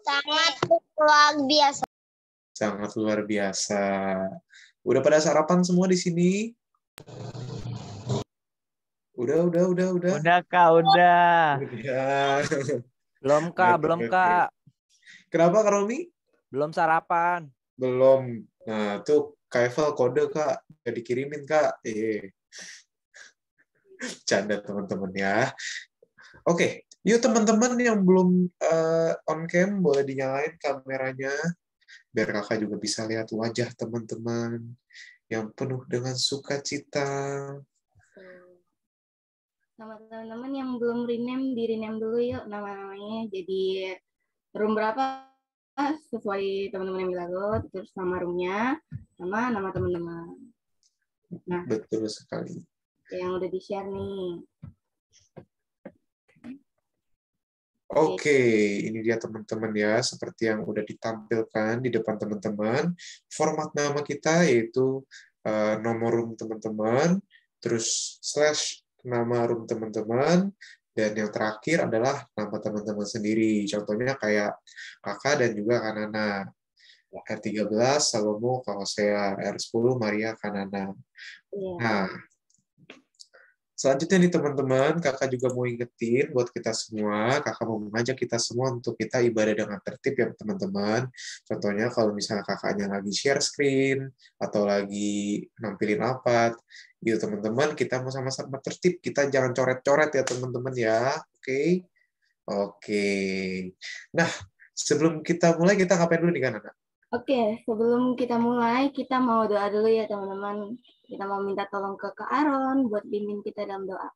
Sangat luar biasa. Sangat luar biasa. Udah pada sarapan semua di sini? Udah, udah, udah, udah. Udah, Kak, udah. Udah. Belum, Kak, belum, Kak. Kenapa, Kak Romi? Belum sarapan. Belum. Nah, tuh Kaival kode, Kak. Udah dikirimin, Kak. Eh. Canda teman-teman ya. Oke, Yuk iya, teman-teman yang belum uh, on cam boleh dinyalain kameranya biar kakak juga bisa lihat wajah teman-teman yang penuh dengan sukacita. Nama teman-teman yang belum rename di rename dulu yuk nama-namanya jadi room berapa sesuai teman-teman yang bilang oh, terus nama roomnya sama nama teman-teman. Nah, betul sekali. Yang udah di share nih. Oke, okay, gitu. ini dia teman-teman ya, seperti yang udah ditampilkan di depan teman-teman. Format nama kita yaitu uh, nomor room teman-teman, terus slash nama room teman-teman, dan yang terakhir adalah nama teman-teman sendiri. Contohnya kayak kakak dan juga kanana. Ya. R13 Salomo Kawasea, R10 Maria Kanana. Yeah. Nah, Selanjutnya nih teman-teman, kakak juga mau ingetin buat kita semua, kakak mau mengajak kita semua untuk kita ibadah dengan tertib ya teman-teman. Contohnya kalau misalnya kakaknya lagi share screen, atau lagi nampilin apa, yuk teman-teman kita mau sama-sama tertib, kita jangan coret-coret ya teman-teman ya, oke? Okay? Oke. Okay. Nah, sebelum kita mulai, kita ngapain dulu nih kan anak? Oke, sebelum kita mulai, kita mau doa dulu ya teman-teman. Kita mau minta tolong ke Kak Aaron buat bimbing kita dalam doa.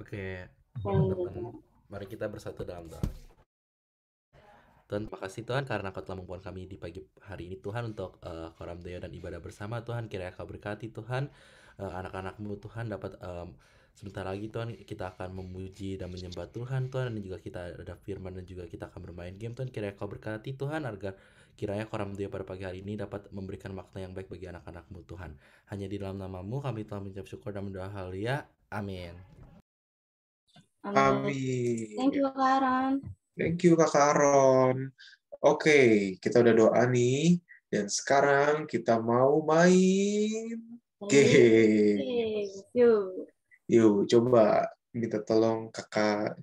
Oke, teman Mari kita bersatu dalam doa. Tuhan, kasih Tuhan karena Kau telah membuat kami di pagi hari ini Tuhan untuk uh, koram doa dan ibadah bersama Tuhan. Kiranya Kau berkati Tuhan, uh, anak-anakmu Tuhan dapat um, Sebentar lagi Tuhan kita akan memuji dan menyembah Tuhan Tuhan dan juga kita ada firman dan juga kita akan bermain game Tuhan kiranya kau berkati Tuhan agar kiranya koram dia pada pagi hari ini dapat memberikan makna yang baik bagi anak-anakmu Tuhan. Hanya di dalam namamu kami telah mengucap syukur dan hal ya Amin. Amin. Thank you Kak Aron. Thank you Kak Aron. Oke, okay, kita udah doa nih. Dan sekarang kita mau main game. you yuk coba minta tolong kakak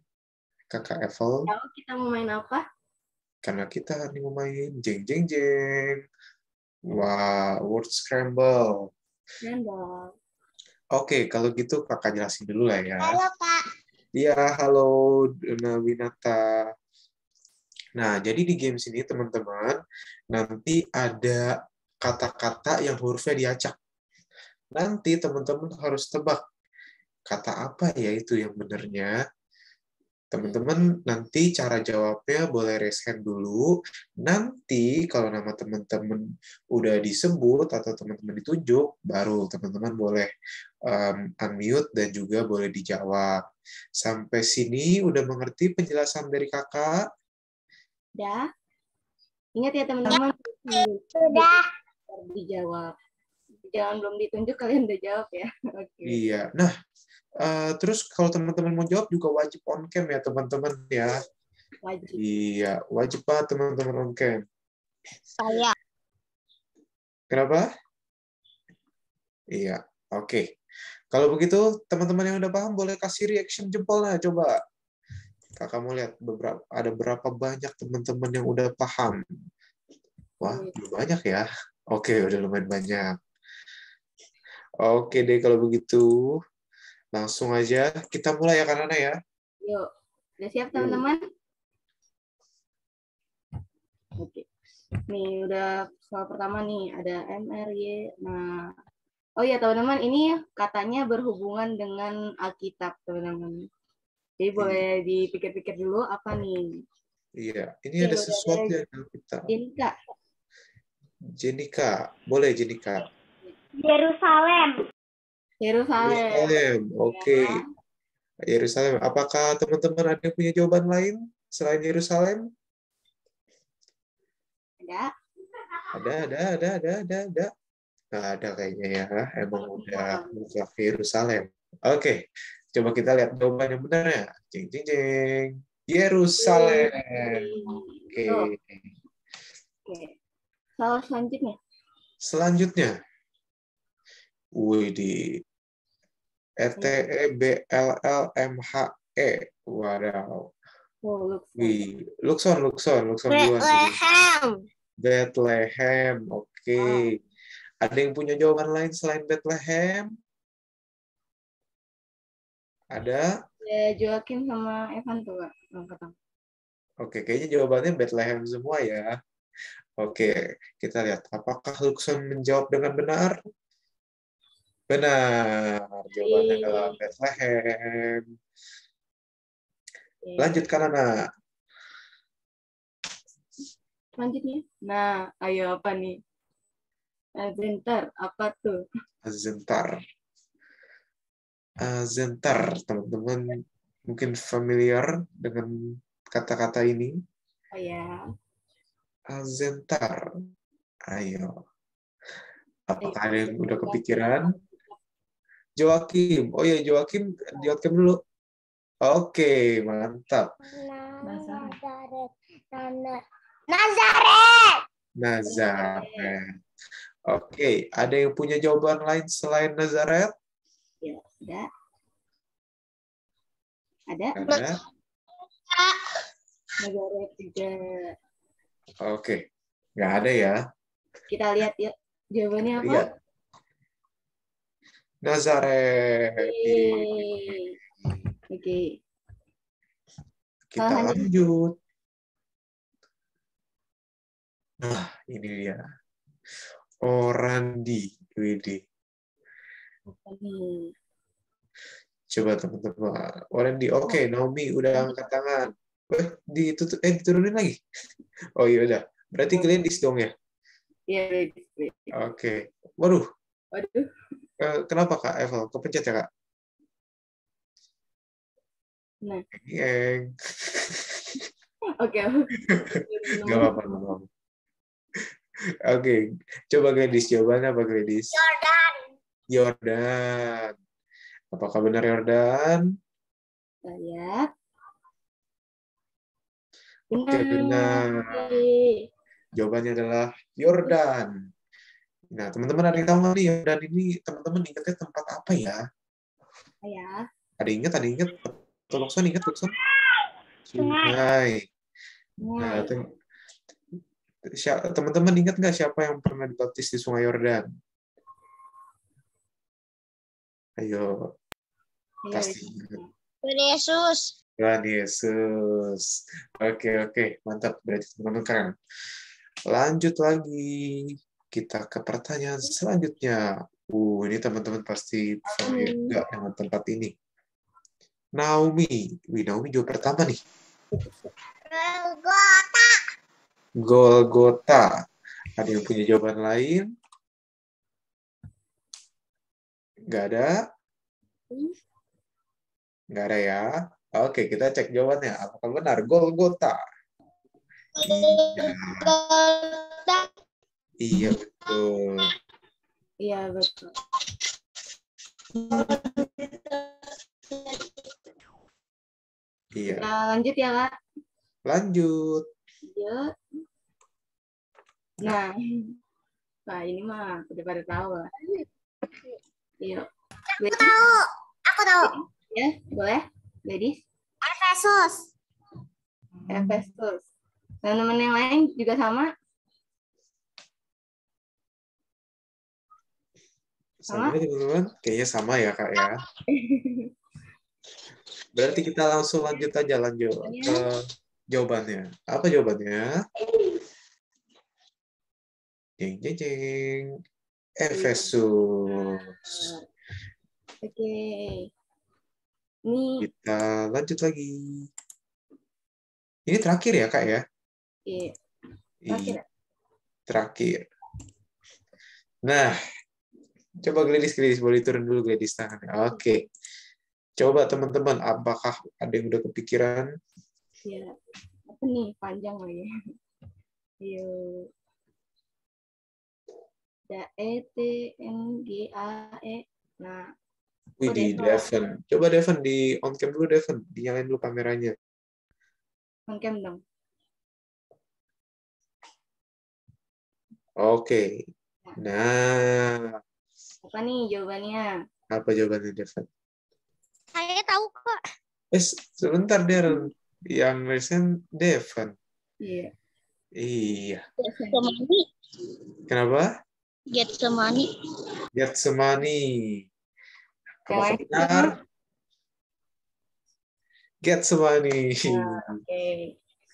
kakak Evel. Kalau ya, kita mau main apa? Karena kita hari mau main jeng jeng jeng. Wah, wow, word scramble. Scramble. Oke, okay, kalau gitu kakak jelasin dulu lah ya. Halo kak. Iya, halo Duna Winata. Nah, jadi di game sini teman-teman, nanti ada kata-kata yang hurufnya diacak. Nanti teman-teman harus tebak kata apa ya itu yang benernya. Teman-teman nanti cara jawabnya boleh raise hand dulu. Nanti kalau nama teman-teman udah disebut atau teman-teman ditunjuk, baru teman-teman boleh um, unmute dan juga boleh dijawab. Sampai sini udah mengerti penjelasan dari kakak? Ya Ingat ya teman-teman. Sudah. Dijawab. Jangan belum ditunjuk kalian udah jawab ya. Okay. Iya. Nah, Eh, terus kalau teman-teman mau jawab juga wajib on cam ya teman-teman ya. Wajib. Iya, wajib banget teman-teman on cam. Saya. Kenapa? Iya, oke. Okay. Kalau begitu teman-teman yang udah paham boleh kasih reaction lah coba. Kakak mau lihat beberapa ada berapa banyak teman-teman yang udah paham. Wah, iya. udah banyak ya. Oke, okay, udah lumayan banyak. Oke okay deh kalau begitu langsung aja kita mulai ya karena ya. Yuk, udah siap teman-teman? Oke. Okay. Nih udah soal pertama nih ada MRY. Nah, oh ya teman-teman ini katanya berhubungan dengan Alkitab teman-teman. Jadi hmm. boleh dipikir-pikir dulu apa nih? Iya, ini Oke, ada sesuatu yang Alkitab. Jenika. Jenika, boleh Jenika. Yerusalem. Yerusalem. Oke. Okay. Iya. Yerusalem. Apakah teman-teman ada punya jawaban lain selain Yerusalem? Ada. Ada, ada, ada, ada, ada, ada. Nah, ada kayaknya ya. Emang udah mutlak Yerusalem. Oke. Okay. Coba kita lihat jawaban yang benar ya. Jeng, jeng, jeng. Yerusalem. Oke. Okay. Okay. selanjutnya. Selanjutnya. Wih, di Hmm. E L BLL MHE. Wadaw. Wow, Luxon. Wih, Luxon, Luxon, Luxon Bethlehem. Bethlehem, oke. Okay. Wow. Ada yang punya jawaban lain selain Bethlehem? Ada? Ya, Joaquin sama Evan tuh, Pak. Oke, okay, kayaknya jawabannya Bethlehem semua ya. Oke, okay, kita lihat apakah Luxon menjawab dengan benar? Benar, jawabannya dalam iya. Bethlehem. Iya. Lanjutkan, anak. Lanjutnya? Nah, ayo apa nih? Azentar, apa tuh? Azentar. Azentar, teman-teman mungkin familiar dengan kata-kata ini. Oh ya. Azentar. Ayo. Apakah ada yang udah kepikiran? Joakim. Oh iya Joakim, Joakim dulu. Oke, mantap. Nazaret. Nazaret. Nazaret. Oke, ada yang punya jawaban lain selain Nazaret? Ya, ada. Ada. Ada. Nazaret juga. Oke, nggak ada ya. Kita lihat yuk jawabannya apa. Lihat. Nazaret. Oke. Kita lanjut. Nah, ini dia. Orandi Widi. Hmm. Coba teman-teman. Orandi, oke. Okay, oh. Naomi udah angkat tangan. Eh, ditutup, eh diturunin lagi. Oh iya udah. Berarti kalian oh. dis dong ya? Iya. Oke. Okay. Waduh. Waduh kenapa Kak Evel? Kepencet ya Kak? Nah. Oke. Gak apa-apa. Oke, coba gadis jawabannya apa gadis? Jordan. Jordan. Apakah benar Jordan? Saya. Oke, benar. Jawabannya adalah Jordan. Nah, teman-teman ada yang tahu nih dan ini teman-teman ingatnya tempat apa ya? Ya. Ada yang ingat, ada yang ingat. Tolokson ingat, Tolokson? Sungai. Nah, teman-teman ingat nggak siapa yang pernah dibaptis di Sungai Yordan? Ayo. Pasti. Tuhan Yesus. Tuhan Yesus. Oke, oke. Mantap. Berarti teman-teman keren. Lanjut lagi kita ke pertanyaan selanjutnya. Uh, ini teman-teman pasti familiar juga dengan tempat ini. Naomi, Wih, Naomi jawab pertama nih. Golgota. Golgota. Ada yang punya jawaban lain? Gak ada? Gak ada ya? Oke, kita cek jawabannya. Apakah benar? Golgota. Iya. Iya betul. Iya betul. Iya. Nah, lanjut ya kak. Lanjut. Lanjut. Iya. Nah, nah ini mah udah pada tahu lah. Iya. Aku tahu. Aku tahu. Ya, boleh, ladies. Efesus. Efesus. Teman-teman yang lain juga sama? Sama teman-teman? Gitu Kayaknya sama ya kak ya. Berarti kita langsung lanjut aja lanjut iya. ke jawabannya. Apa jawabannya? Jeng jeng jeng. Efesus. Oke. Okay. Ini. Kita lanjut lagi. Ini terakhir ya kak ya? Iya. iya. Terakhir. Terakhir. Nah, Coba Gladys, Gladys boleh turun dulu Gladys tangannya. Oke. Okay. Coba teman-teman, apakah ada yang udah kepikiran? Iya. Apa nih panjang lagi. Yuk. Iya. Da E T N G A E. Nah. Wih, di Devon. Coba Devon di on cam dulu Devon, dinyalain dulu kameranya. On cam dong. Oke. Okay. Ya. Nah, apa nih jawabannya? Apa jawabannya, Devan? Saya tahu kok. Eh, sebentar, Der. Yang recent Devan. Iya. Iya. Getsemani. Kenapa? some money. Apa benar? money. money. Oke. Okay.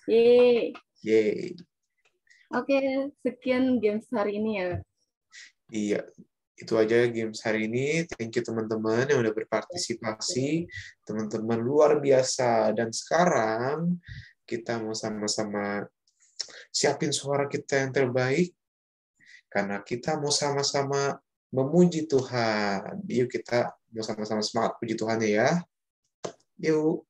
Yeay. Yeay. Oke, okay, sekian games hari ini ya. Iya, itu aja games hari ini. Thank you teman-teman yang udah berpartisipasi. Teman-teman luar biasa. Dan sekarang kita mau sama-sama siapin suara kita yang terbaik. Karena kita mau sama-sama memuji Tuhan. Yuk kita mau sama-sama semangat puji Tuhan ya. Yuk.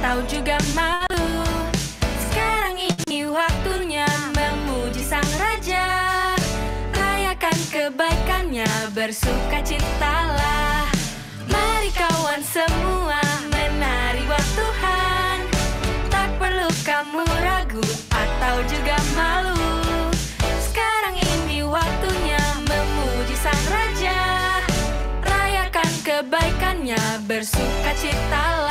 tahu juga malu Sekarang ini waktunya memuji sang raja Rayakan kebaikannya, bersuka cintalah Mari kawan semua menari buat Tuhan Tak perlu kamu ragu atau juga malu Sekarang ini waktunya memuji sang raja Rayakan kebaikannya, bersuka cintalah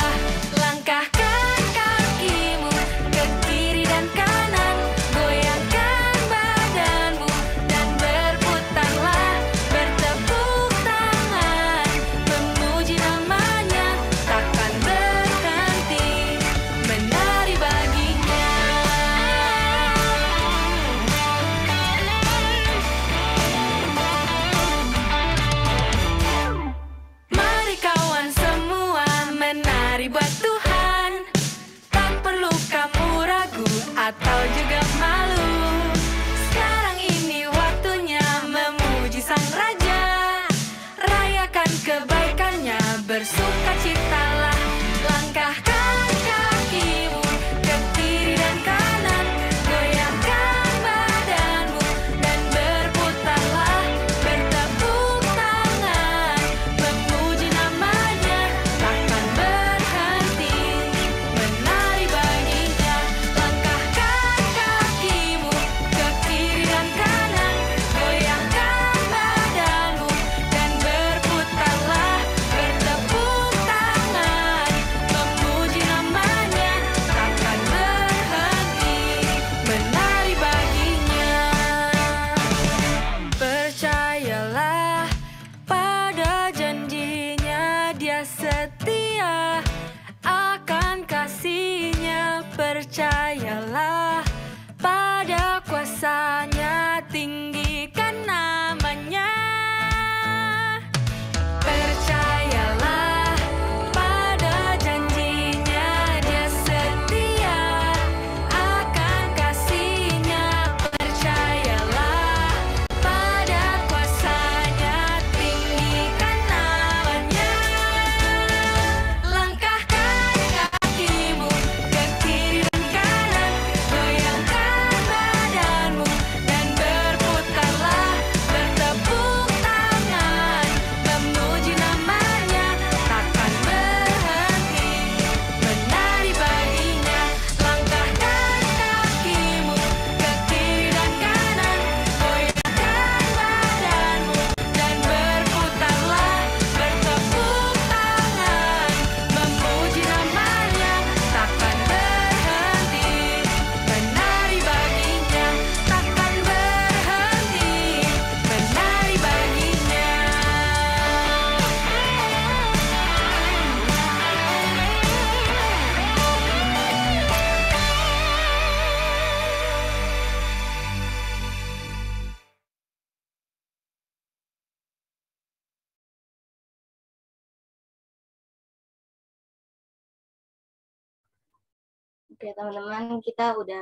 Oke teman-teman, kita udah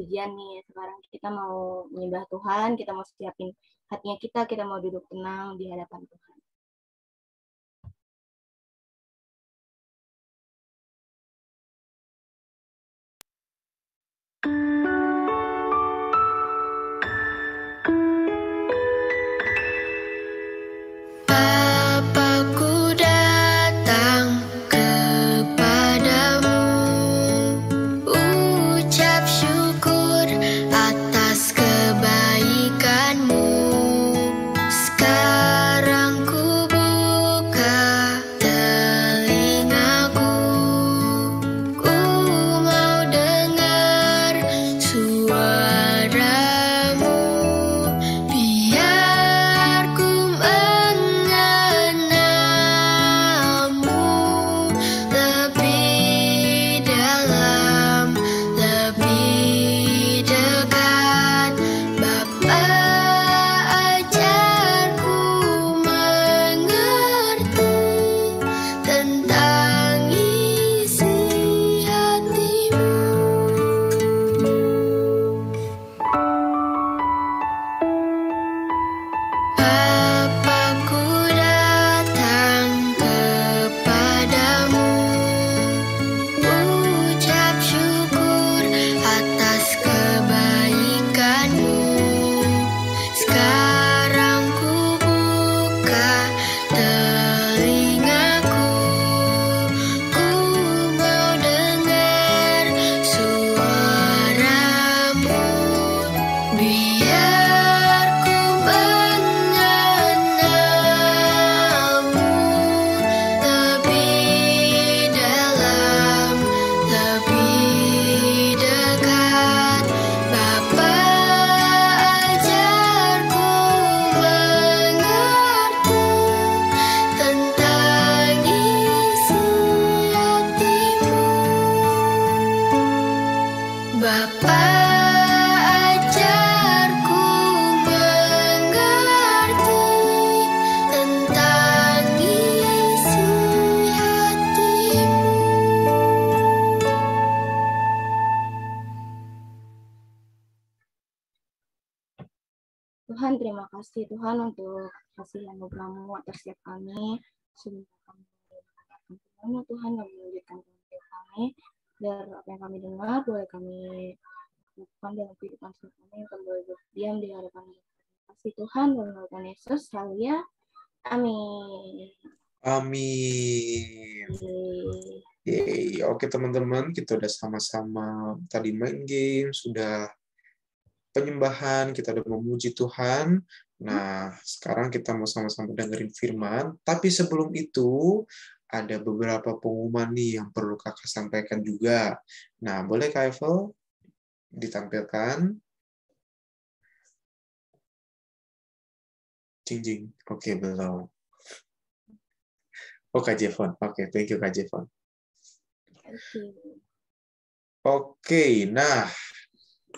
ujian nih. Ya. Sekarang kita mau menyembah Tuhan, kita mau siapin hatinya kita, kita mau duduk tenang di hadapan Tuhan. Thank you. Tuhan untuk kasih yang berlamu atas setiap kami. semoga kami firman ya Tuhan yang menunjukkan kepada kami biar apa yang kami dengar boleh kami lakukan dalam kehidupan setiap kami yang kami boleh berdiam di hadapan kasih Tuhan dan Tuhan Yesus ya Amin. Amin. Yeay. Oke teman-teman, kita udah sama-sama tadi main game, sudah penyembahan, kita udah memuji Tuhan. Nah, sekarang kita mau sama-sama dengerin firman, tapi sebelum itu ada beberapa pengumuman nih yang perlu kakak sampaikan juga. Nah, boleh Kak Evel ditampilkan? Jing jing. Oke, okay, belum. Oh, Kak Oke, thank you Kak Jefon. Oke, okay, nah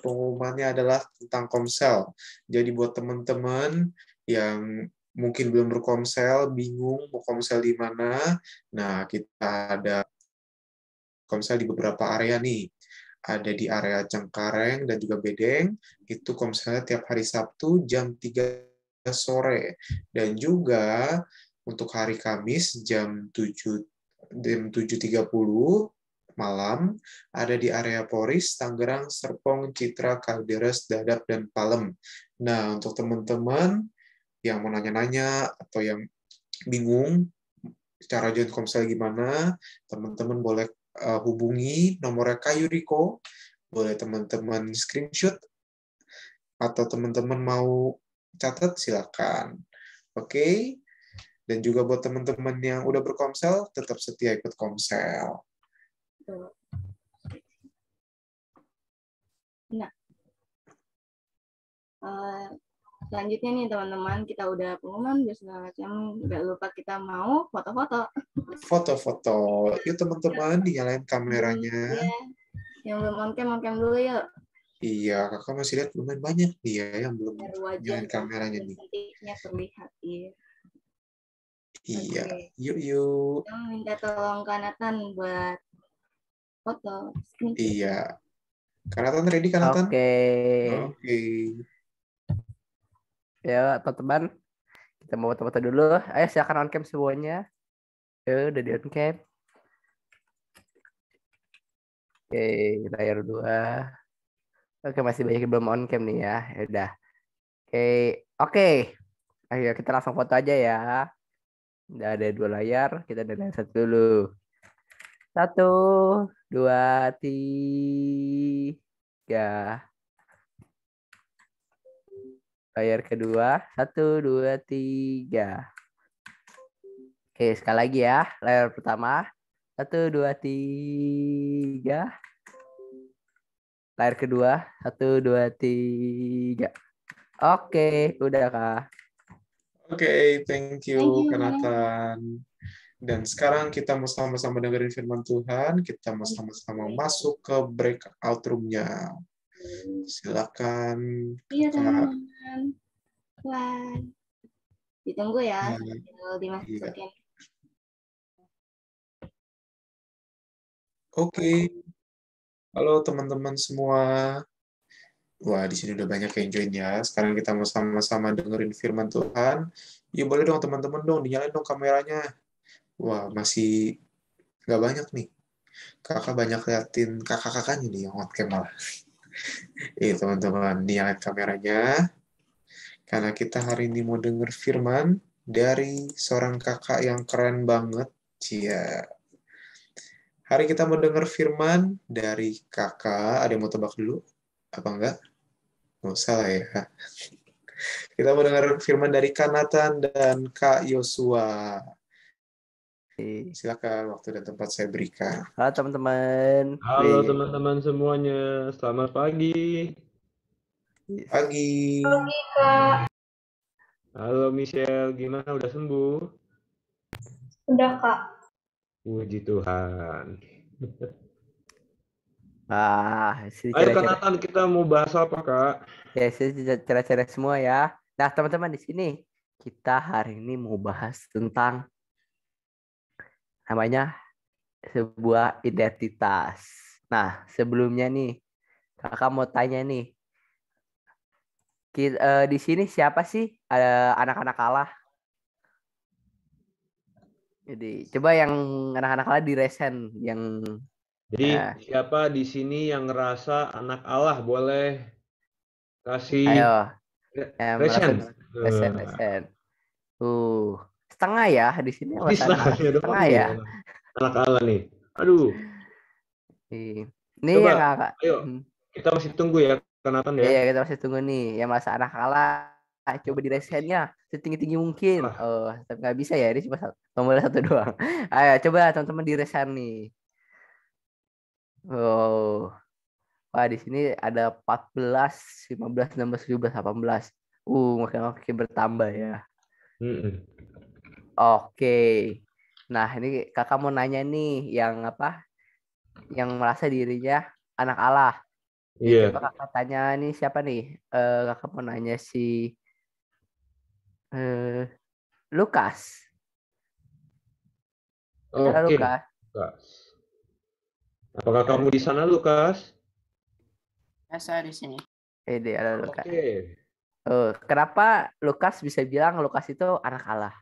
pengumumannya adalah tentang komsel. Jadi buat teman-teman yang mungkin belum berkomsel, bingung mau komsel di mana, nah kita ada komsel di beberapa area nih. Ada di area Cengkareng dan juga Bedeng, itu komselnya tiap hari Sabtu jam 3 sore. Dan juga untuk hari Kamis jam 7 jam 7.30 malam ada di area Poris, Tangerang, Serpong, Citra, Kalderes, Dadap, dan Palem. Nah, untuk teman-teman yang mau nanya-nanya atau yang bingung cara join Komsel gimana, teman-teman boleh eh, hubungi nomornya Kayu Riko, boleh teman-teman screenshot atau teman-teman mau catat silakan. Oke. Okay? Dan juga buat teman-teman yang udah berkomsel, tetap setia ikut komsel gitu. Nah, uh, selanjutnya nih teman-teman kita udah pengumuman dan segala macam nggak lupa kita mau foto-foto foto-foto yuk teman-teman nyalain kameranya iya. yang belum on cam on cam dulu yuk iya kakak masih lihat lumayan banyak nih ya yang belum nyalain kameranya nih cantiknya terlihat iya Iya, okay. yuk yuk. Kita minta tolong Kanatan buat foto Iya. Kanatan ready Kanatan? Oke. Okay. Oke. Okay. Ya, teman-teman. Kita mau foto-foto dulu. Ayo silakan on cam semuanya. Ya, udah di on cam. Oke, okay, layar 2. Oke, okay, masih banyak yang belum on cam nih ya. Ya udah. Oke, okay. oke. Okay. Ayo kita langsung foto aja ya. Udah ada dua layar, kita dari satu dulu. Satu, dua, tiga. Layar kedua. Satu, dua, tiga. Oke, sekali lagi ya. Layar pertama. Satu, dua, tiga. Layar kedua. Satu, dua, tiga. Oke, udah kak. Oke, okay, thank you, you. Kanatan. Dan sekarang kita mau sama-sama dengerin firman Tuhan, kita mau sama-sama iya. masuk ke breakout roomnya. Silakan. Iya, teman-teman. Wah. Ditunggu ya, nah, Oke. Okay. Halo teman-teman semua. Wah, di sini udah banyak yang join ya. Sekarang kita mau sama-sama dengerin firman Tuhan. Ya boleh dong teman-teman dong, dinyalain dong kameranya wah masih nggak banyak nih kakak banyak liatin kakak-kakaknya nih yang on malah iya teman-teman niat kameranya karena kita hari ini mau denger firman dari seorang kakak yang keren banget Cia. Hari kita mau denger firman dari kakak. Ada yang mau tebak dulu? Apa enggak? Nggak usah lah ya. Kita mau denger firman dari Kanatan dan Kak Yosua. Silakan waktu dan tempat saya berikan. Halo teman-teman. Halo iya. teman-teman semuanya. Selamat pagi. Iya. Pagi. Pagi Kak. Halo Michelle, gimana udah sembuh? Udah Kak. Puji Tuhan. Ah, Ayo kenalan kita mau bahas apa Kak? Ya, cerah-cerah semua ya. Nah, teman-teman di sini kita hari ini mau bahas tentang namanya sebuah identitas. Nah, sebelumnya nih, kakak mau tanya nih, kita, uh, eh, di sini siapa sih ada uh, anak-anak kalah? Jadi coba yang anak-anak kalah di resen yang jadi uh, siapa di sini yang ngerasa anak Allah boleh kasih Ayo. resen. Resen, resen. Uh setengah ya di sini Di setengah, ya, setengah ya. Kalah-kalah nih. Aduh. Ini Coba, ya kakak. Ayo, hmm. kita masih tunggu ya Kanatan ya. Iya, kita masih tunggu nih. Ya masa anak kalah coba di resennya setinggi-tinggi mungkin. Ah. Oh, tapi nggak bisa ya, ini cuma satu, tombol satu doang. Ayo coba teman-teman di resen nih. Oh. Wah, di sini ada 14, 15, 16, 17, 18. Uh, makin makin bertambah ya. Mm Oke. Nah, ini Kakak mau nanya nih yang apa? Yang merasa dirinya anak Allah. Iya. Yeah. Kakak tanya nih siapa nih? Eh Kakak mau nanya si eh Lukas. Oke. Okay. Lukas. Lukas. Apakah kamu di sana Lukas? Ya, saya di sini. Eh, ada Lukas. Oke. Okay. Uh, eh, kenapa Lukas bisa bilang Lukas itu anak Allah?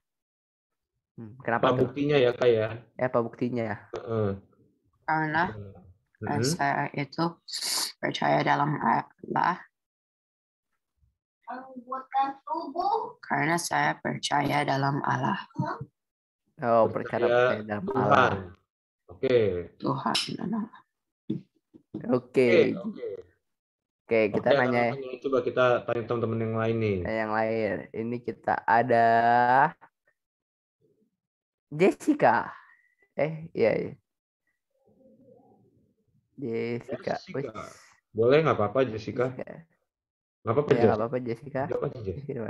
Hmm, kenapa? Apa buktinya ya kak ya? Eh, apa buktinya ya? uh Karena uh saya itu percaya dalam Allah. Karena saya percaya dalam Allah. Oh, percaya, percaya dalam Allah. Oke. Tuhan. Oke. Okay. Oke, okay, okay, kita okay, nanya. Coba kita tanya teman-teman yang lain nih. Yang lain. Ini kita ada Jessica. Eh, iya. iya. Jessica. Jessica. Boleh nggak apa-apa Jessica? Nggak apa-apa apa Jessica. Nggak apa-apa Jessica.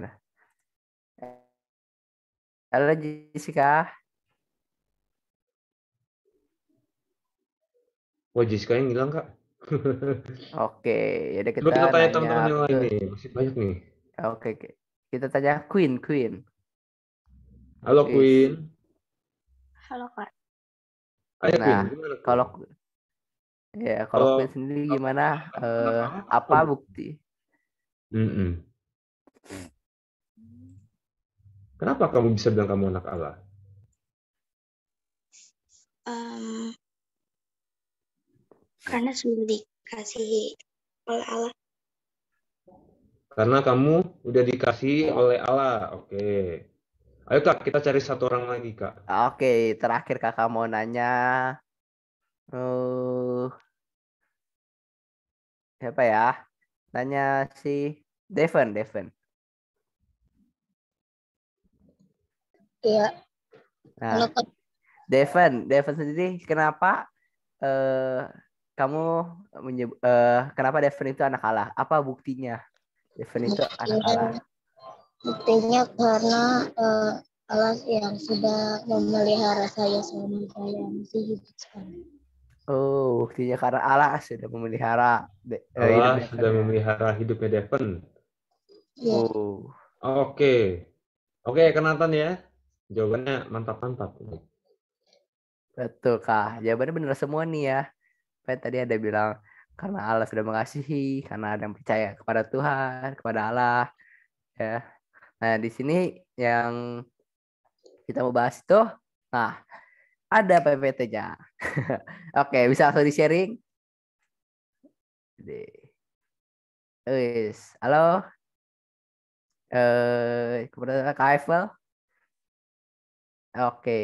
Halo Jessica. Wah Jessica yang hilang kak. Oke, ya kita, kita tanya teman-teman yang lain nih, masih banyak nih. Oke, kita tanya Queen, Queen. Halo Queen. Halo Kak. Ayo, nah, kalau ya kalau uh, sendiri gimana? Uh, uh, apa bukti? Uh, uh. Kenapa kamu bisa bilang kamu anak Allah? Eh, um, karena sudah dikasih oleh Allah. Karena kamu udah dikasih oleh Allah, oke. Okay. Ayo kak, kita cari satu orang lagi kak. Oke, terakhir kakak mau nanya, uh, siapa ya? Nanya si Devon, Devon. Iya. Nah, Devon, Devon sendiri kenapa uh, kamu menyebut, uh, eh, kenapa Devon itu anak Allah? Apa buktinya Devon itu anak Allah? Buktinya karena uh, eh, Allah yang sudah memelihara saya selama saya masih hidup sekarang. Oh, buktinya karena Allah sudah memelihara. Eh, Allah sudah memelihara hidupnya Devon. Ya. Oh. Oke. Okay. Oke, okay, kenatan ya. Jawabannya mantap-mantap. Betul, kah? Jawabannya benar semua nih ya. Pak tadi ada bilang karena Allah sudah mengasihi, karena ada yang percaya kepada Tuhan, kepada Allah, ya Nah, di sini yang kita mau bahas itu, nah, ada PPT-nya. Oke, bisa langsung di-sharing? halo. Eh, kemudian Kak Eiffel. Oke,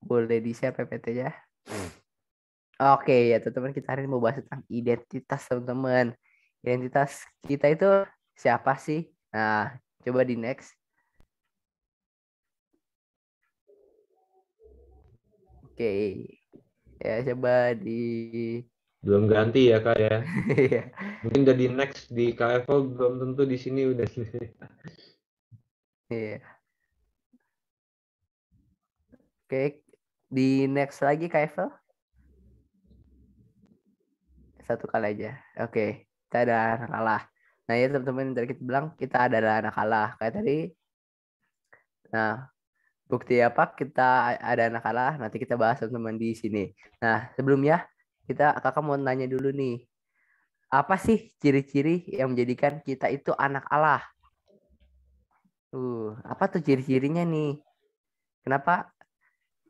boleh di-share PPT-nya? Oke, ya teman-teman kita hari ini mau bahas tentang identitas teman-teman. Identitas kita itu siapa sih? Nah, Coba di next. Oke. Okay. Ya, coba di belum ganti ya kak ya iya. mungkin udah di next di KFO belum tentu di sini udah iya oke di next lagi KFO satu kali aja oke okay. ada kalah Nah ya teman-teman yang tadi kita bilang kita adalah anak Allah kayak tadi. Nah bukti apa kita ada anak Allah nanti kita bahas teman-teman di sini. Nah sebelumnya kita kakak mau nanya dulu nih apa sih ciri-ciri yang menjadikan kita itu anak Allah? Uh apa tuh ciri-cirinya nih? Kenapa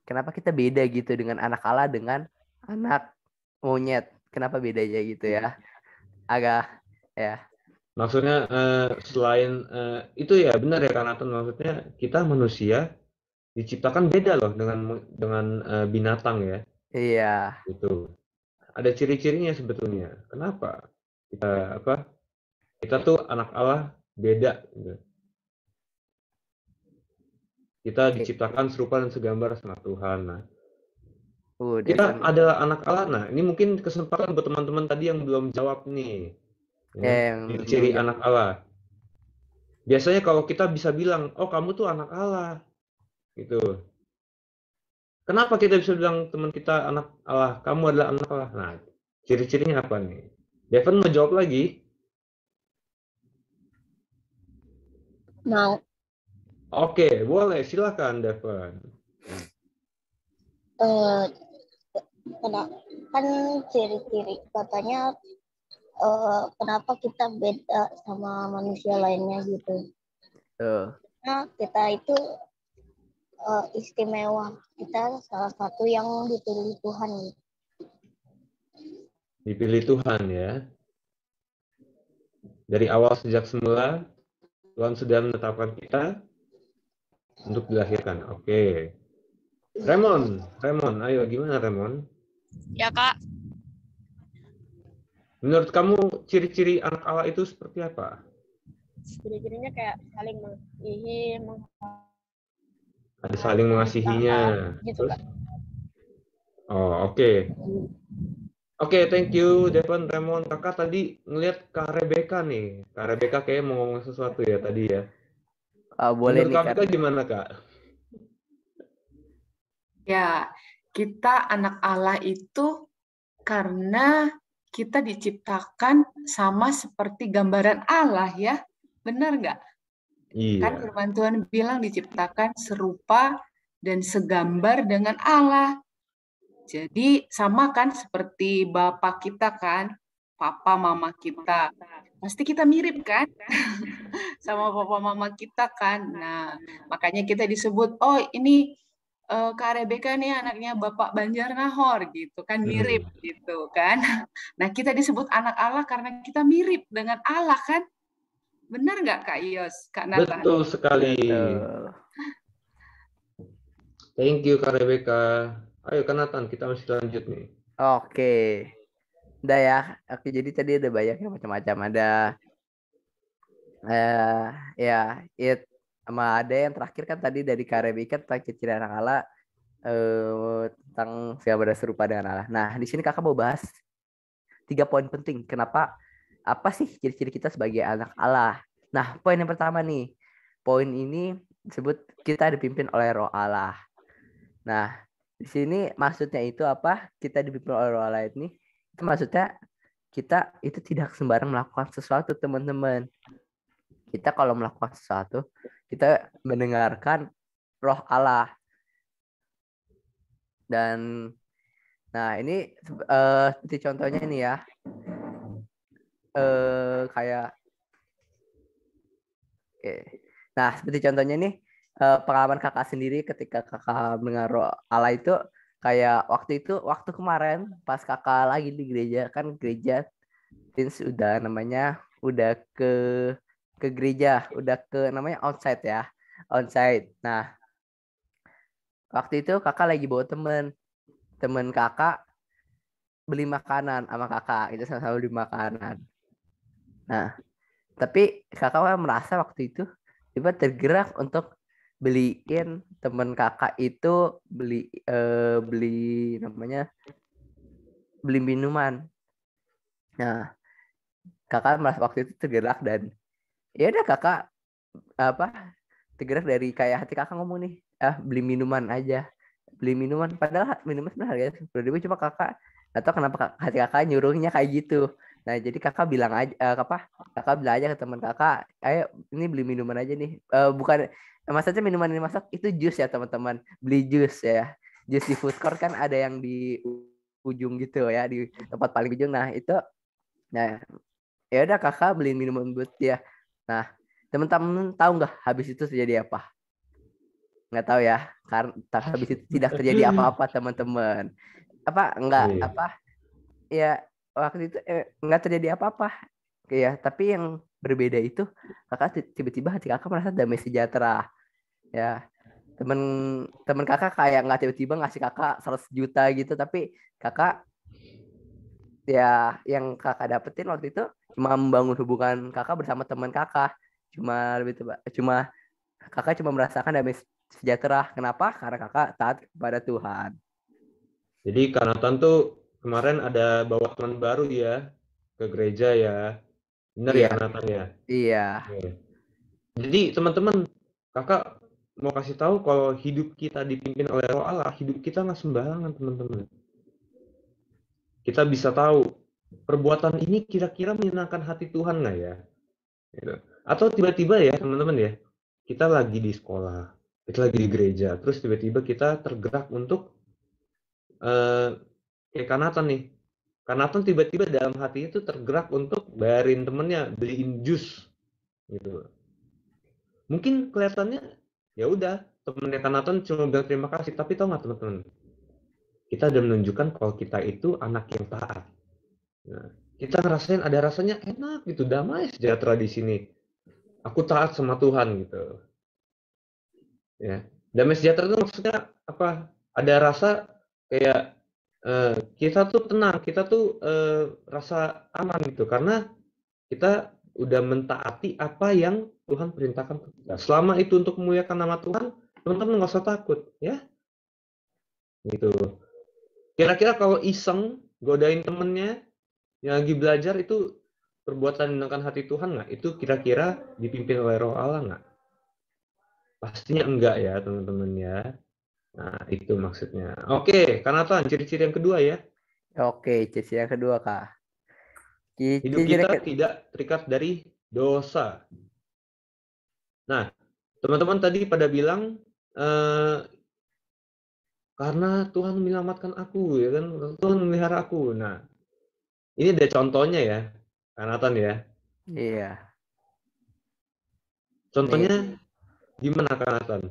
kenapa kita beda gitu dengan anak Allah dengan anak monyet? Kenapa bedanya gitu ya? Agak ya maksudnya uh, selain uh, itu ya benar ya Kanaton maksudnya kita manusia diciptakan beda loh dengan dengan uh, binatang ya iya itu ada ciri-cirinya sebetulnya kenapa kita apa kita tuh anak Allah beda gitu. kita diciptakan serupa dan segambar sama Tuhan nah Uh, kita adalah anak Allah. Nah, ini mungkin kesempatan buat teman-teman tadi yang belum jawab nih Ya, ciri iya. anak Allah. Biasanya kalau kita bisa bilang, oh kamu tuh anak Allah, gitu. Kenapa kita bisa bilang teman kita anak Allah, kamu adalah anak Allah? Nah, ciri-cirinya apa nih? Devon mau jawab lagi? Mau. Oke, boleh. Silakan, Devon. Uh, kan ciri-ciri katanya uh, kenapa kita beda sama manusia lainnya gitu. Uh. Nah, kita itu uh, istimewa. Kita salah satu yang dipilih Tuhan. Dipilih Tuhan ya. Dari awal sejak semula Tuhan sudah menetapkan kita untuk dilahirkan. Oke. Okay. Raymond, Raymond, ayo gimana Raymond? Ya kak, Menurut kamu ciri-ciri anak Allah itu seperti apa? Ciri-cirinya kayak saling mengasihi, meng ada saling mengasihinya. Gitu, Terus? Oh, oke. Okay. Oke, okay, thank you Devon, Ramon. Kakak tadi ngelihat Kak Rebecca nih. Kak Rebecca kayak mau ngomong sesuatu ya tadi ya. Uh, boleh Menurut nih, Kak. gimana, Kak? Ya, kita anak Allah itu karena kita diciptakan sama seperti gambaran Allah ya. Benar nggak? Iya. Kan firman Tuhan bilang diciptakan serupa dan segambar dengan Allah. Jadi sama kan seperti Bapak kita kan, Papa Mama kita. Pasti kita mirip kan sama Papa Mama kita kan. Nah, makanya kita disebut, oh ini uh, Kak Rebeka nih anaknya Bapak Banjar Nahor gitu kan hmm. mirip gitu kan. Nah kita disebut anak Allah karena kita mirip dengan Allah kan. Benar nggak Kak Yos, Kak Nathan? Betul sekali. Thank you Kak Rebeka. Ayo Kak Nathan, kita masih lanjut nih. Oke. Okay. Udah ya. Oke, jadi tadi ada banyak macam-macam. Ada eh uh, ya, yeah, it sama ada yang terakhir kan tadi dari Karebika tentang ciri anak Allah eh, tentang siapa serupa dengan Allah. Nah di sini kakak mau bahas tiga poin penting. Kenapa? Apa sih ciri-ciri kita sebagai anak Allah? Nah poin yang pertama nih, poin ini disebut kita dipimpin oleh Roh Allah. Nah di sini maksudnya itu apa? Kita dipimpin oleh Roh Allah ini? Itu maksudnya kita itu tidak sembarang melakukan sesuatu teman-teman kita kalau melakukan sesuatu kita mendengarkan roh Allah dan nah ini uh, seperti contohnya ini ya uh, kayak okay. nah seperti contohnya ini uh, eh, pengalaman kakak sendiri ketika kakak mendengar roh Allah itu kayak waktu itu waktu kemarin pas kakak lagi di gereja kan gereja since udah namanya udah ke ke gereja, udah ke namanya outside ya, outside. Nah, waktu itu kakak lagi bawa temen, temen kakak beli makanan sama kakak, kita sama-sama beli makanan. Nah, tapi kakak kan merasa waktu itu tiba tergerak untuk beliin temen kakak itu beli eh, beli namanya beli minuman. Nah, kakak merasa waktu itu tergerak dan ya udah kakak apa tergerak dari kayak hati kakak ngomong nih ah beli minuman aja beli minuman padahal minuman sebenarnya harganya sepuluh ribu cuma kakak atau kenapa hati kakak nyuruhnya kayak gitu nah jadi kakak bilang aja uh, eh, apa kakak bilang aja ke teman kakak ayo ini beli minuman aja nih uh, bukan maksudnya minuman ini masak itu jus ya teman-teman beli jus ya jus di food court kan ada yang di ujung gitu ya di tempat paling ujung nah itu nah ya udah kakak beli minuman buat dia Nah, teman-teman tahu nggak habis itu terjadi apa? Nggak tahu ya, karena habis itu tidak terjadi apa-apa teman-teman. Apa nggak yeah. apa? Ya waktu itu eh, nggak terjadi apa-apa. Ya, tapi yang berbeda itu kakak tiba-tiba hati kakak merasa damai sejahtera. Ya, temen temen kakak kayak nggak tiba-tiba ngasih kakak 100 juta gitu, tapi kakak ya yang kakak dapetin waktu itu cuma membangun hubungan kakak bersama teman kakak cuma lebih pak, cuma kakak cuma merasakan damai sejahtera kenapa karena kakak taat kepada Tuhan jadi karena tuh kemarin ada bawa teman baru ya ke gereja ya benar ya, iya. ya Nathan ya iya jadi teman-teman kakak mau kasih tahu kalau hidup kita dipimpin oleh Roh Allah hidup kita nggak sembarangan teman-teman kita bisa tahu perbuatan ini kira-kira menyenangkan hati Tuhan nggak ya? Gitu. Atau tiba-tiba ya teman-teman ya, kita lagi di sekolah, kita lagi di gereja, terus tiba-tiba kita tergerak untuk uh, kayak Kanatan nih. Kanatan tiba-tiba dalam hati itu tergerak untuk bayarin temennya, beliin jus gitu. Mungkin kelihatannya ya udah temennya Kanatan cuma bilang terima kasih, tapi tau nggak teman-teman, kita sudah menunjukkan kalau kita itu anak yang taat. Nah, kita ngerasain ada rasanya enak gitu, damai sejahtera di sini. Aku taat sama Tuhan gitu. Ya, damai sejahtera itu maksudnya apa? Ada rasa kayak eh, kita tuh tenang, kita tuh eh, rasa aman gitu karena kita udah mentaati apa yang Tuhan perintahkan kita. Selama itu untuk memuliakan nama Tuhan, teman-teman nggak usah takut ya. Gitu. Kira-kira kalau iseng godain temennya yang lagi belajar itu perbuatan menyenangkan hati Tuhan nggak? Itu kira-kira dipimpin oleh Roh Allah nggak? Pastinya enggak ya teman-teman ya. Nah itu maksudnya. Oke, karena Tuhan ciri-ciri yang kedua ya. Oke, ciri yang kedua kak. Ciri Hidup kita tidak terikat dari dosa. Nah, teman-teman tadi pada bilang eh, karena Tuhan menyelamatkan aku ya kan Tuhan memelihara aku nah ini ada contohnya ya Kanatan ya iya contohnya ini... gimana Kanatan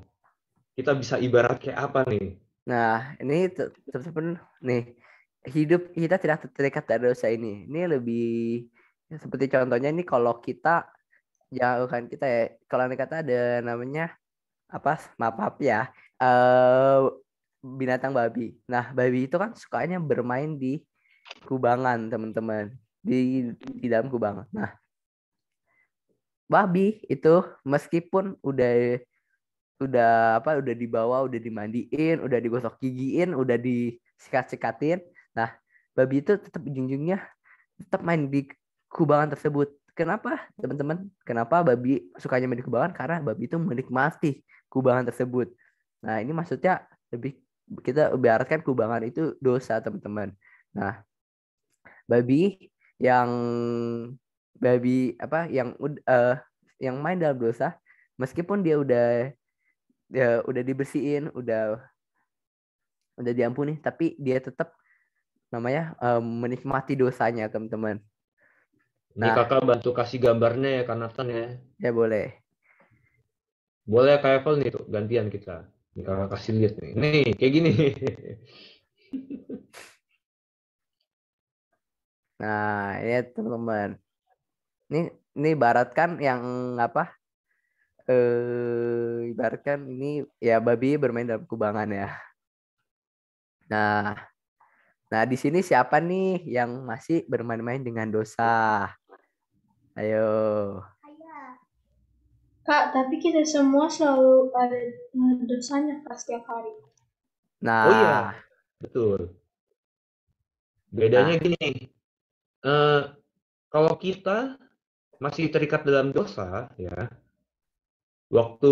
kita bisa ibarat kayak apa nih nah ini teman-teman nih hidup kita tidak terikat dari dosa ini ini lebih ya, seperti contohnya ini kalau kita jauhkan kita ya kalau kata ada namanya apa maaf, maaf ya uh, binatang babi. Nah, babi itu kan sukanya bermain di kubangan, teman-teman. Di di dalam kubangan. Nah, babi itu meskipun udah udah apa udah dibawa, udah dimandiin, udah digosok gigiin, udah disikat-sikatin. Nah, babi itu tetap ujung-ujungnya tetap main di kubangan tersebut. Kenapa, teman-teman? Kenapa babi sukanya main di kubangan? Karena babi itu menikmati kubangan tersebut. Nah, ini maksudnya lebih kita biarkan kubangan itu dosa teman-teman nah babi yang babi apa yang uh, yang main dalam dosa meskipun dia udah ya, udah dibersihin udah udah diampuni tapi dia tetap namanya um, menikmati dosanya teman-teman nah, ini kakak bantu kasih gambarnya ya kanatan ya ya boleh boleh ya, kayak nih tuh gantian kita ini kakak kasih lihat nih. Nih, kayak gini. Nah, ya teman-teman. Ini ini ibaratkan yang apa? Eh ibaratkan ini ya babi bermain dalam kubangan ya. Nah, nah di sini siapa nih yang masih bermain-main dengan dosa? Ayo. Kak, tapi kita semua selalu ada dosanya pas setiap hari. Nah, oh iya, betul. Bedanya nah. gini, uh, kalau kita masih terikat dalam dosa, ya, waktu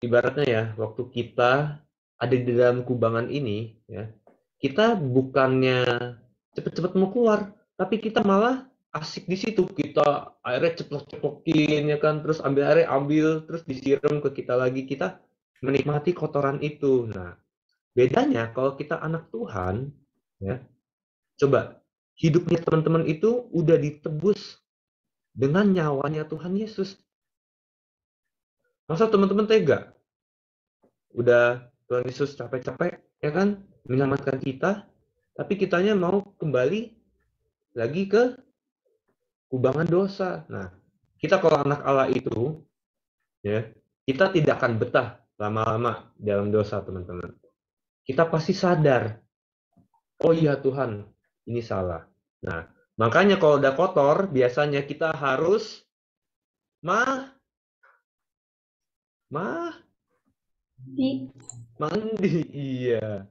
ibaratnya ya, waktu kita ada di dalam kubangan ini, ya, kita bukannya cepat-cepat mau keluar, tapi kita malah asik di situ kita airnya ceplok-ceplokin ya kan terus ambil airnya ambil terus disiram ke kita lagi kita menikmati kotoran itu nah bedanya kalau kita anak Tuhan ya coba hidupnya teman-teman itu udah ditebus dengan nyawanya Tuhan Yesus masa teman-teman tega udah Tuhan Yesus capek-capek ya kan menyelamatkan kita tapi kitanya mau kembali lagi ke kubangan dosa. Nah, kita kalau anak Allah itu, ya, kita tidak akan betah lama-lama dalam dosa, teman-teman. Kita pasti sadar, oh iya Tuhan, ini salah. Nah, makanya kalau udah kotor, biasanya kita harus mah mah mandi. Mandi, iya.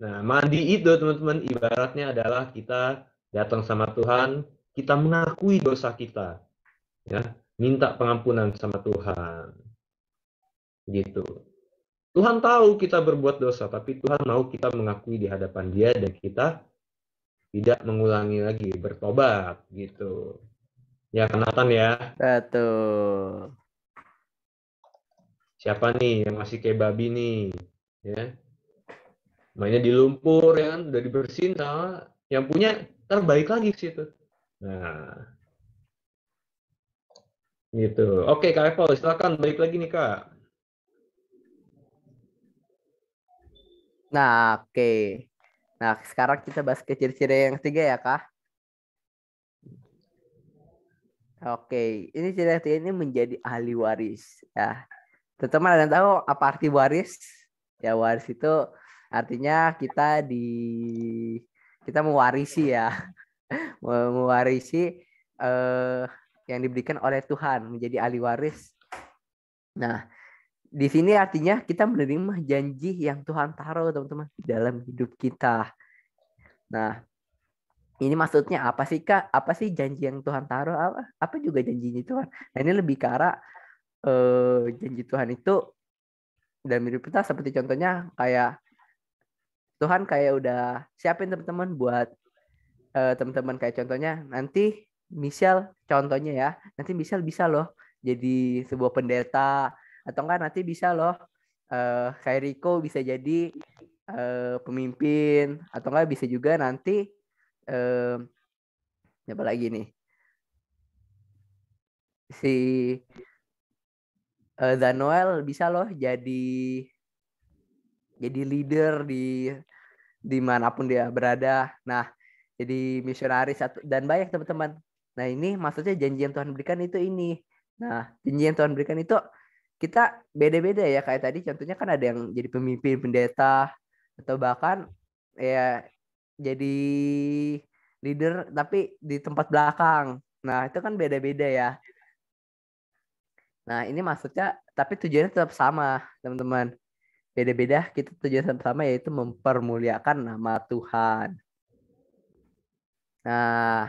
Nah, mandi itu teman-teman ibaratnya adalah kita datang sama Tuhan, kita mengakui dosa kita, ya, minta pengampunan sama Tuhan. Gitu. Tuhan tahu kita berbuat dosa, tapi Tuhan mau kita mengakui di hadapan Dia dan kita tidak mengulangi lagi, bertobat gitu. Ya, kenatan ya. Betul. Siapa nih yang masih kayak babi nih? Ya. Mainnya di lumpur ya kan, udah dibersihin sama yang punya terbaik lagi situ Nah, gitu. Oke, Kak Evo, silakan balik lagi nih Kak. Nah, oke. Okay. Nah, sekarang kita bahas ke ciri-ciri yang ketiga ya, Kak. Oke, okay. ini ciri ciri ini menjadi ahli waris. Ya. Teman-teman ada yang tahu apa arti waris? Ya, waris itu artinya kita di kita mewarisi ya mewarisi uh, yang diberikan oleh Tuhan menjadi ahli waris. Nah, di sini artinya kita menerima janji yang Tuhan taruh teman-teman di dalam hidup kita. Nah, ini maksudnya apa sih kak? Apa sih janji yang Tuhan taruh? Apa, apa juga janjinya Tuhan? Nah, ini lebih ke arah uh, janji Tuhan itu dalam hidup kita seperti contohnya kayak Tuhan kayak udah siapin teman-teman buat Eh, teman-teman kayak contohnya nanti Michelle contohnya ya nanti Michelle bisa loh jadi sebuah pendeta atau enggak nanti bisa loh uh, kayak Rico bisa jadi uh, pemimpin atau enggak bisa juga nanti uh, apa lagi nih si uh, bisa loh jadi jadi leader di dimanapun dia berada nah jadi misionaris satu dan banyak teman-teman. Nah ini maksudnya janji yang Tuhan berikan itu ini. Nah janji yang Tuhan berikan itu kita beda-beda ya kayak tadi contohnya kan ada yang jadi pemimpin pendeta atau bahkan ya jadi leader tapi di tempat belakang. Nah itu kan beda-beda ya. Nah ini maksudnya tapi tujuannya tetap sama teman-teman. Beda-beda kita tujuan sama yaitu mempermuliakan nama Tuhan. Nah,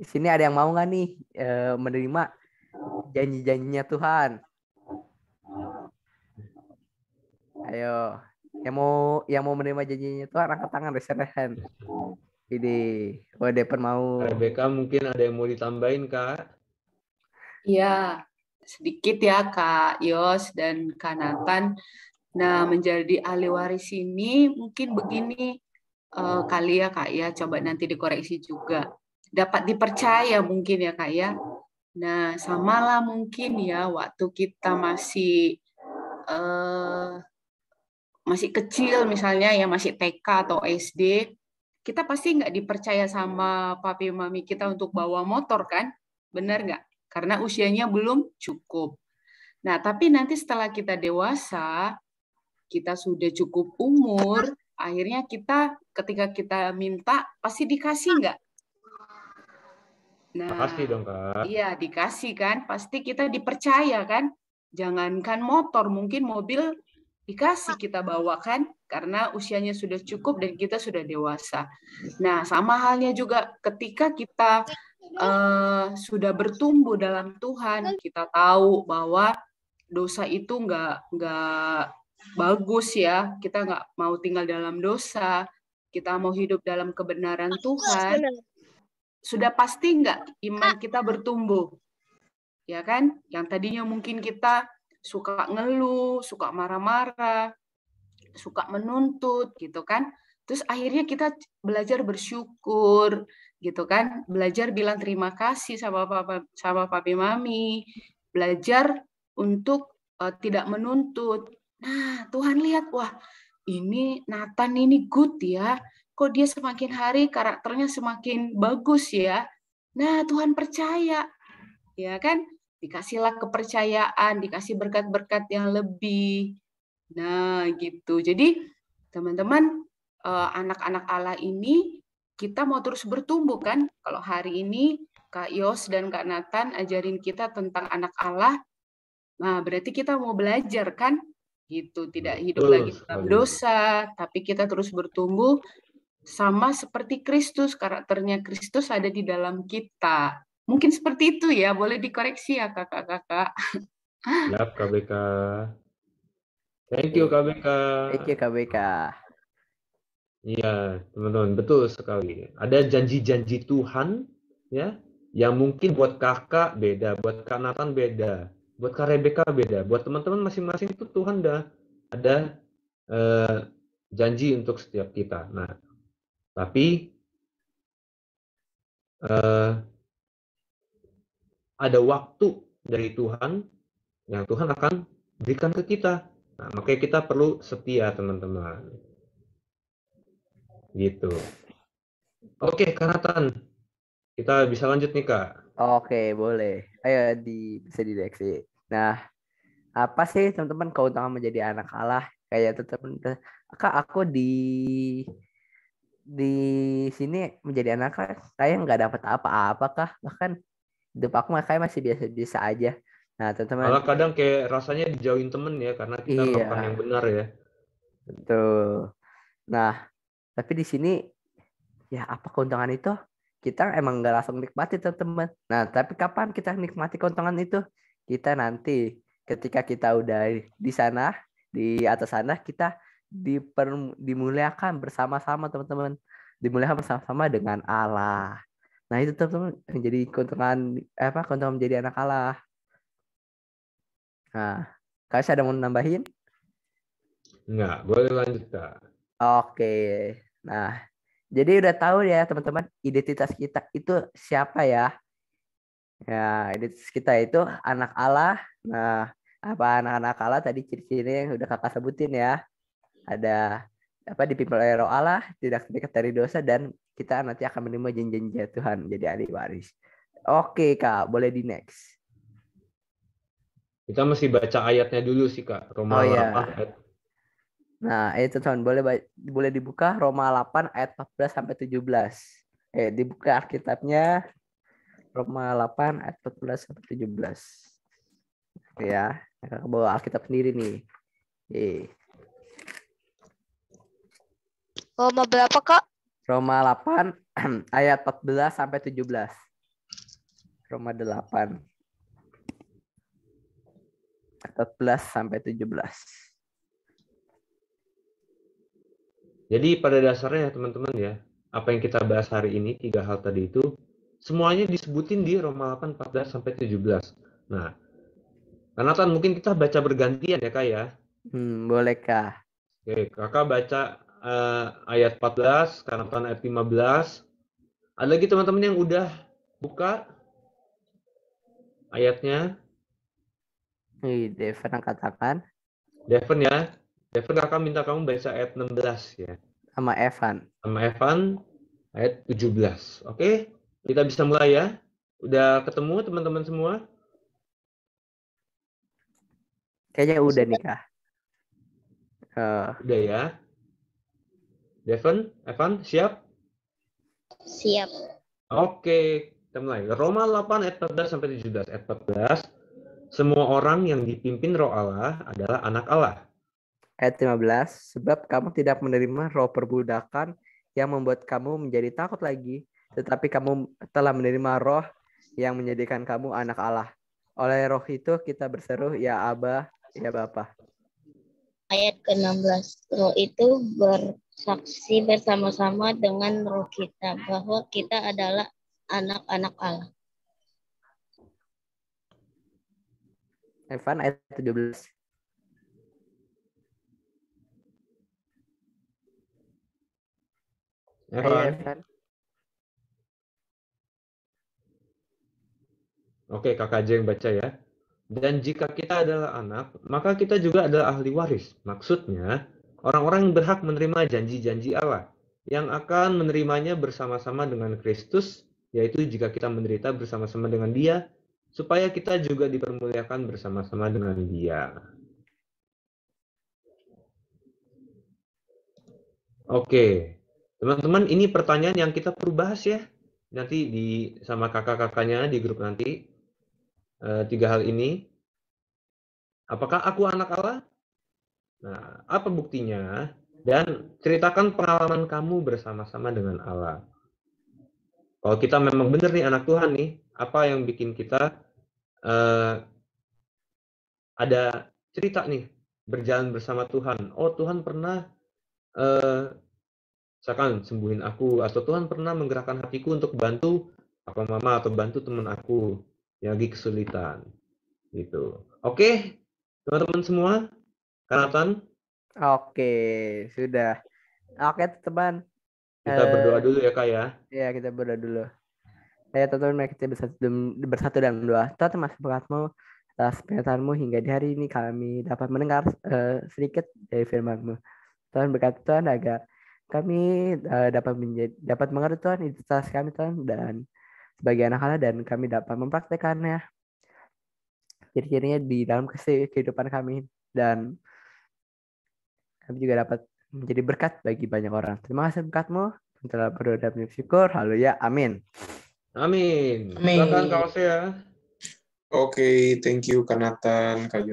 di sini ada yang mau nggak nih e, menerima janji-janjinya Tuhan? Ayo, yang mau yang mau menerima janjinya Tuhan angkat tangan, raise your Ini, oh Depan mau. Rebecca mungkin ada yang mau ditambahin kak? Iya, sedikit ya kak Yos dan Kanatan. Nah, menjadi ahli waris ini mungkin begini, uh, kali ya kak ya coba nanti dikoreksi juga dapat dipercaya mungkin ya kak ya nah samalah mungkin ya waktu kita masih uh, masih kecil misalnya ya masih TK atau SD kita pasti nggak dipercaya sama papi mami kita untuk bawa motor kan benar nggak karena usianya belum cukup nah tapi nanti setelah kita dewasa kita sudah cukup umur akhirnya kita ketika kita minta pasti dikasih nggak? Nah, pasti dong kak. Iya dikasih kan, pasti kita dipercaya kan. Jangankan motor, mungkin mobil dikasih kita bawakan karena usianya sudah cukup dan kita sudah dewasa. Nah sama halnya juga ketika kita uh, sudah bertumbuh dalam Tuhan, kita tahu bahwa dosa itu nggak nggak bagus ya, kita nggak mau tinggal dalam dosa kita mau hidup dalam kebenaran Tuhan, sudah pasti enggak iman kita bertumbuh? Ya kan? Yang tadinya mungkin kita suka ngeluh, suka marah-marah, suka menuntut gitu kan. Terus akhirnya kita belajar bersyukur gitu kan, belajar bilang terima kasih sama papa sama papi mami, belajar untuk uh, tidak menuntut. Nah, Tuhan lihat wah ini Nathan ini good ya. Kok dia semakin hari karakternya semakin bagus ya. Nah, Tuhan percaya. Ya kan? Dikasihlah kepercayaan, dikasih berkat-berkat yang lebih. Nah, gitu. Jadi, teman-teman, eh, anak-anak Allah ini kita mau terus bertumbuh kan? Kalau hari ini Kak Yos dan Kak Nathan ajarin kita tentang anak Allah, nah berarti kita mau belajar kan gitu tidak hidup terus, lagi dalam dosa tapi kita terus bertumbuh sama seperti Kristus karakternya Kristus ada di dalam kita mungkin seperti itu ya boleh dikoreksi ya kakak-kakak siap KBK thank you KBK thank you KBK Iya, teman-teman, betul sekali. Ada janji-janji Tuhan ya yang mungkin buat kakak beda, buat Kanatan beda buat Kak Rebecca beda buat teman-teman masing-masing itu Tuhan dah ada eh, janji untuk setiap kita nah tapi eh, ada waktu dari Tuhan yang Tuhan akan berikan ke kita nah makanya kita perlu setia teman-teman gitu oke Karatan kita bisa lanjut nih kak oke boleh ayo di bisa direksi Nah, apa sih teman-teman keuntungan menjadi anak Allah? Kayak teman-teman, kak aku di di sini menjadi anak Allah, kayak nggak dapat apa-apa kah? Bahkan hidup aku kayak masih biasa-biasa aja. Nah, teman-teman. Kalau kadang kayak rasanya dijauhin temen ya karena kita iya. yang benar ya. Betul. Nah, tapi di sini ya apa keuntungan itu? Kita emang nggak langsung nikmati teman-teman. Nah, tapi kapan kita nikmati keuntungan itu? kita nanti ketika kita udah di sana di atas sana kita diper, dimuliakan bersama-sama teman-teman dimuliakan bersama-sama dengan Allah nah itu teman-teman menjadi keuntungan apa keuntungan menjadi anak Allah nah kalian ada mau nambahin Enggak, boleh lanjut kak oke nah jadi udah tahu ya teman-teman identitas kita itu siapa ya Ya, identitas kita itu anak Allah. Nah, apa anak-anak Allah tadi ciri ciri yang sudah kakak sebutin ya. Ada apa di oleh roh Allah, tidak terikat dari dosa dan kita nanti akan menerima janji-janji Tuhan jadi ahli waris. Oke, Kak, boleh di next. Kita mesti baca ayatnya dulu sih, Kak. Roma oh, 8 ya. ayat. Nah, itu boleh boleh dibuka Roma 8 ayat 14 sampai 17. Eh, dibuka Alkitabnya Roma 8 ayat 14 sampai 17. Ya, ya, ke bawah Alkitab sendiri nih. Ye. Roma oh, berapa, Kak? Roma 8 ayat 14 sampai 17. Roma 8 14 sampai 17. Jadi pada dasarnya teman-teman ya, apa yang kita bahas hari ini tiga hal tadi itu semuanya disebutin di Roma 8 14 sampai 17. Nah, Kanatan mungkin kita baca bergantian ya Kak ya. Hmm, boleh Kak. Oke, Kakak baca uh, ayat 14, Kanatan ayat 15. Ada lagi teman-teman yang udah buka ayatnya? Nih, Devon yang katakan. Devon ya. Devon kakak minta kamu baca ayat 16 ya. Sama Evan. Sama Evan ayat 17. Oke? Kita bisa mulai ya. Udah ketemu teman-teman semua? Kayaknya udah nikah Kak. Eh. Udah ya. Devon, Evan, siap? Siap. Oke, kita mulai. Roma 8 ayat 14 sampai 17. Ayat 14, semua orang yang dipimpin roh Allah adalah anak Allah. Ayat 15, sebab kamu tidak menerima roh perbudakan yang membuat kamu menjadi takut lagi, tetapi kamu telah menerima roh yang menjadikan kamu anak Allah. Oleh roh itu kita berseru, ya Abah, ya Bapak. Ayat ke-16, roh itu bersaksi bersama-sama dengan roh kita bahwa kita adalah anak-anak Allah. Evan ayat 17. Evan. Evan. Oke, Kakak J yang baca ya. Dan jika kita adalah anak, maka kita juga adalah ahli waris. Maksudnya, orang-orang yang berhak menerima janji-janji Allah yang akan menerimanya bersama-sama dengan Kristus, yaitu jika kita menderita bersama-sama dengan Dia, supaya kita juga dipermuliakan bersama-sama dengan Dia. Oke, teman-teman, ini pertanyaan yang kita perlu bahas ya nanti di sama kakak-kakaknya di grup nanti Eh, tiga hal ini? Apakah aku anak Allah? Nah, apa buktinya? Dan ceritakan pengalaman kamu bersama-sama dengan Allah. Kalau kita memang benar nih anak Tuhan nih, apa yang bikin kita uh, ada cerita nih berjalan bersama Tuhan? Oh Tuhan pernah uh, misalkan sembuhin aku atau Tuhan pernah menggerakkan hatiku untuk bantu apa mama atau bantu teman aku yang lagi kesulitan gitu. Oke, teman-teman semua, karatan? Oke, sudah. Oke, teman. Kita eh, berdoa dulu ya, Kak ya. Iya, kita berdoa dulu. Ya, teman-teman, mari kita bersatu, bersatu dalam doa. Tuhan, terima berkatmu atas penyertaanmu hingga di hari ini kami dapat mendengar uh, sedikit dari firmanmu. Tuhan berkat Tuhan agar kami uh, dapat menjadi, dapat mengerti Tuhan identitas kami Tuhan dan sebagai anak Allah dan kami dapat mempraktekannya ciri-cirinya di dalam kehidupan kami dan kami juga dapat menjadi berkat bagi banyak orang. Terima kasih berkatmu. Telah kasih dan halo ya Amin. Amin. Amin. ya Oke, okay, thank you Kanatan, Kak